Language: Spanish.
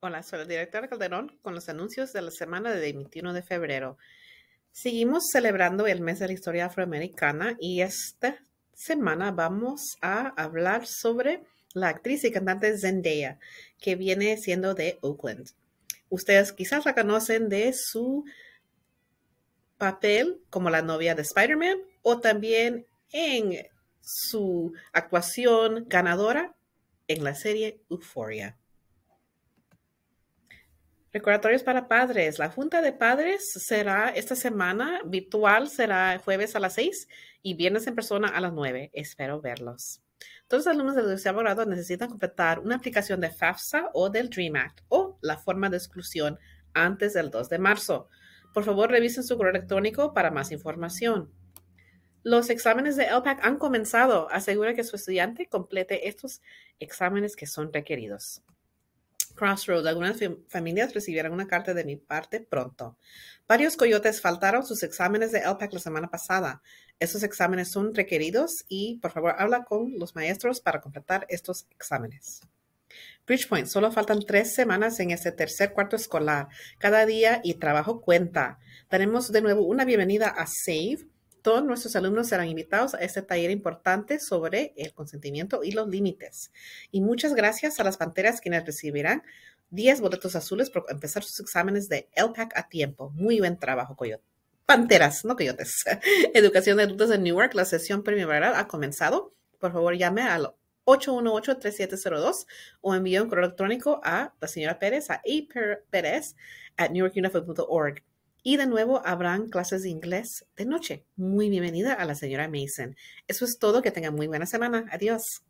Hola, soy la directora Calderón con los anuncios de la semana de 21 de febrero. Seguimos celebrando el mes de la historia afroamericana y esta semana vamos a hablar sobre la actriz y cantante Zendaya, que viene siendo de Oakland. Ustedes quizás la conocen de su papel como la novia de Spider-Man o también en su actuación ganadora en la serie Euphoria. Recordatorios para padres. La Junta de Padres será esta semana virtual, será jueves a las 6 y viernes en persona a las 9. Espero verlos. Todos los alumnos del Universidad grado necesitan completar una aplicación de FAFSA o del DREAM Act o la forma de exclusión antes del 2 de marzo. Por favor, revisen su correo electrónico para más información. Los exámenes de LPAC han comenzado. Asegure que su estudiante complete estos exámenes que son requeridos. Crossroads, algunas familias recibieron una carta de mi parte pronto. Varios coyotes faltaron sus exámenes de LPAC la semana pasada. Esos exámenes son requeridos y por favor habla con los maestros para completar estos exámenes. Bridgepoint, solo faltan tres semanas en este tercer cuarto escolar. Cada día y trabajo cuenta. Tenemos de nuevo una bienvenida a SAVE todos nuestros alumnos serán invitados a este taller importante sobre el consentimiento y los límites. Y muchas gracias a las panteras quienes recibirán 10 boletos azules para empezar sus exámenes de LPAC a tiempo. Muy buen trabajo, Coyote. Panteras, no Coyotes. Educación de adultos en Newark, la sesión primaveral ha comenzado. Por favor, llame al 818-3702 o envíe un correo electrónico a la señora Pérez a aperez at y de nuevo habrán clases de inglés de noche. Muy bienvenida a la señora Mason. Eso es todo. Que tengan muy buena semana. Adiós.